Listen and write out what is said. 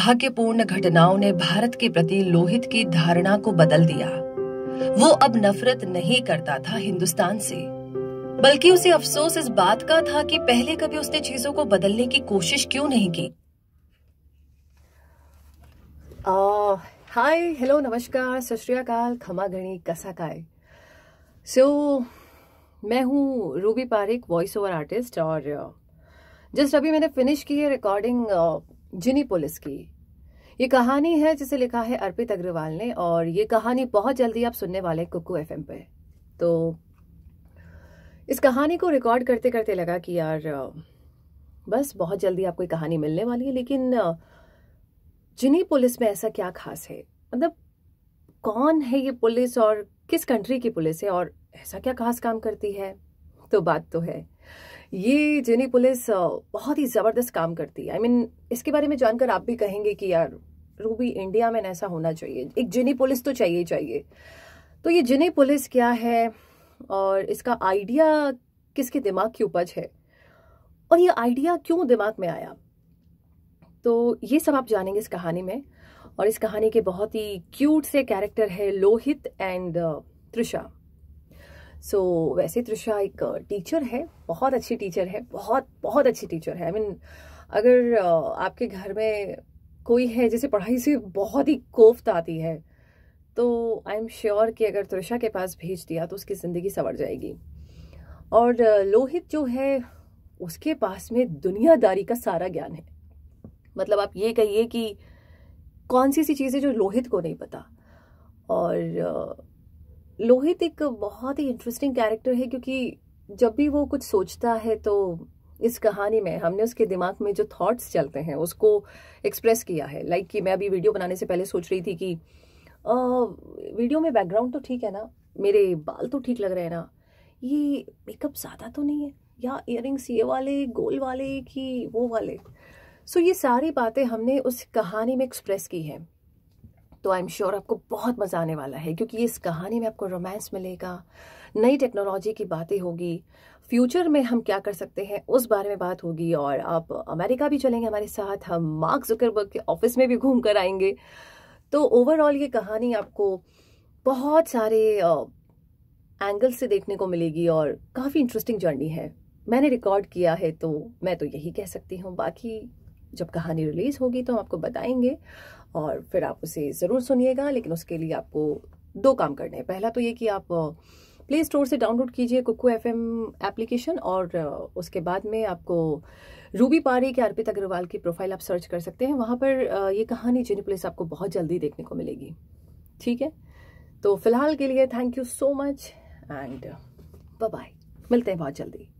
दुर्भाग्यपूर्ण घटनाओं ने भारत के प्रति लोहित की धारणा को बदल दिया वो अब नफरत नहीं करता था हिंदुस्तान से बल्कि उसे अफसोस इस बात का था कि पहले कभी उसने चीजों को बदलने की कोशिश क्यों नहीं की हाय हेलो नमस्कार सत खमा गणी कसा काय सो so, मैं हूँ Ruby Pareek voice over artist और जस्ट uh, अभी मैंने फिनिश की है रिकॉर्डिंग जिनी पुलिस की ये कहानी है जिसे लिखा है अर्पित अग्रवाल ने और ये कहानी बहुत जल्दी आप सुनने वाले हैं कुकू एफ पे तो इस कहानी को रिकॉर्ड करते करते लगा कि यार बस बहुत जल्दी आपको कहानी मिलने वाली है लेकिन जिनी पुलिस में ऐसा क्या खास है मतलब कौन है ये पुलिस और किस कंट्री की पुलिस है और ऐसा क्या खास काम करती है तो बात तो है ये जेनी पुलिस बहुत ही ज़बरदस्त काम करती है आई I मीन mean, इसके बारे में जानकर आप भी कहेंगे कि यार रूबी इंडिया में ऐसा होना चाहिए एक जिनी पुलिस तो चाहिए चाहिए तो ये जिनी पुलिस क्या है और इसका आइडिया किसके दिमाग की उपज है और ये आइडिया क्यों दिमाग में आया तो ये सब आप जानेंगे इस कहानी में और इस कहानी के बहुत ही क्यूट से कैरेक्टर है Lohit and Trisha so so, वैसे त्रिशा एक टीचर है बहुत अच्छी टीचर है बहुत बहुत अच्छी टीचर है आई I मीन mean, अगर आपके घर में कोई है जिसे पढ़ाई से बहुत ही कोफ्त आती है तो आई एम श्योर कि अगर त्रिशा के पास भेज दिया तो उसकी ज़िंदगी संवर जाएगी और लोहित जो है उसके पास में दुनियादारी का सारा ज्ञान है मतलब आप ये कहिए कि कौन सी सी चीज़ें जो लोहित को नहीं पता और लोहित एक बहुत ही इंटरेस्टिंग कैरेक्टर है क्योंकि जब भी वो कुछ सोचता है तो इस कहानी में हमने उसके दिमाग में जो थॉट्स चलते हैं उसको एक्सप्रेस किया है लाइक like कि मैं अभी वीडियो बनाने से पहले सोच रही थी कि आ, वीडियो में बैकग्राउंड तो ठीक है ना मेरे बाल तो ठीक लग रहे हैं ना ये मेकअप ज़्यादा तो नहीं है या इयर ये वाले गोल वाले कि वो वाले सो so, ये सारी बातें हमने उस कहानी में एक्सप्रेस की हैं तो आई एम श्योर आपको बहुत मज़ा आने वाला है क्योंकि इस कहानी में आपको रोमांस मिलेगा नई टेक्नोलॉजी की बातें होगी फ्यूचर में हम क्या कर सकते हैं उस बारे में बात होगी और आप अमेरिका भी चलेंगे हमारे साथ हम मार्क जुकरबर्ग के ऑफिस में भी घूम कर आएंगे तो ओवरऑल ये कहानी आपको बहुत सारे एंगल से देखने को मिलेगी और काफ़ी इंटरेस्टिंग जर्नी है मैंने रिकॉर्ड किया है तो मैं तो यही कह सकती हूँ बाकी जब कहानी रिलीज़ होगी तो हम आपको बताएंगे और फिर आप उसे ज़रूर सुनिएगा लेकिन उसके लिए आपको दो काम करने हैं पहला तो ये कि आप प्ले स्टोर से डाउनलोड कीजिए कुकू एफ एम एप्लीकेशन और उसके बाद में आपको रूबी पारी के अर्पित अग्रवाल की प्रोफाइल आप सर्च कर सकते हैं वहाँ पर ये कहानी जिन पुलिस आपको बहुत जल्दी देखने को मिलेगी ठीक है तो फिलहाल के लिए thank you so much and bye मिलते हैं बहुत जल्दी